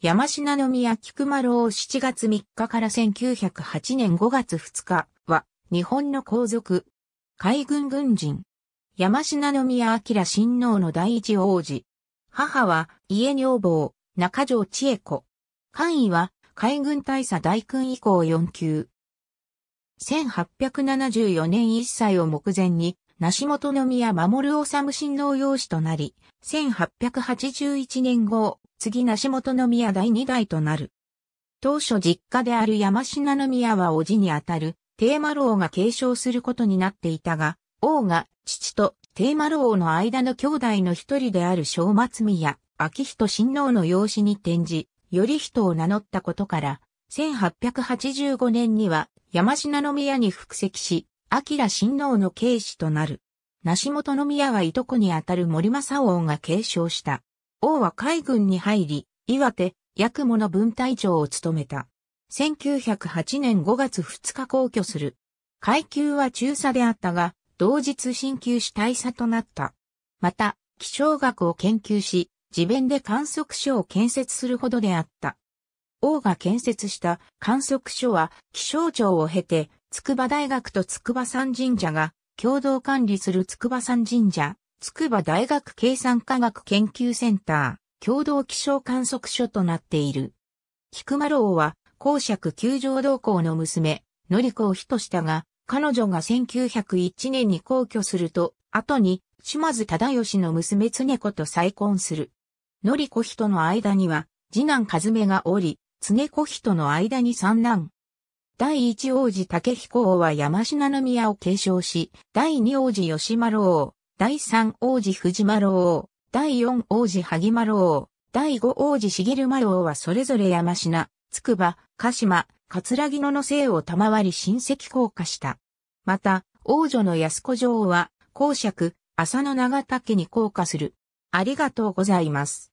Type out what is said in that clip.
山品宮菊丸を7月3日から1908年5月2日は、日本の皇族、海軍軍人、山品宮明親王の第一王子。母は、家女房、中条千恵子。官位は、海軍大佐大君以降4級。1874年1歳を目前に、梨本宮守治親王養子となり、1881年後、次梨本宮第二代となる。当初実家である山品宮は叔父にあたる、テーマロが継承することになっていたが、王が父とテーマロの間の兄弟の一人である正松宮、昭人親王の養子に転じ、より人を名乗ったことから、1885年には山品宮に復籍し、明親王の継子となる。梨本宮はいとこにあたる森正王が継承した。王は海軍に入り、岩手、八雲の分隊長を務めた。1908年5月2日公挙する。階級は中佐であったが、同日進級し大佐となった。また、気象学を研究し、自弁で観測所を建設するほどであった。王が建設した観測所は気象庁を経て筑波大学と筑波山神社が共同管理する筑波山神社、筑波大学計算科学研究センター、共同気象観測所となっている。菊間郎は、公爵九条同行の娘、のりこを人したが、彼女が1901年に皇居すると、後に、島津忠義の娘ね子と再婚する。のりこ人の間には、次男和めがおり、常子人の間に三男、第1王子竹彦王は山品宮を継承し、第2王子吉丸王、第3王子藤丸王、第4王子萩丸王、第5王子茂丸王はそれぞれ山品、筑波、鹿島、葛城野の姓を賜り親戚降下した。また、王女の安子女王は、公爵、浅野長竹に降下する。ありがとうございます。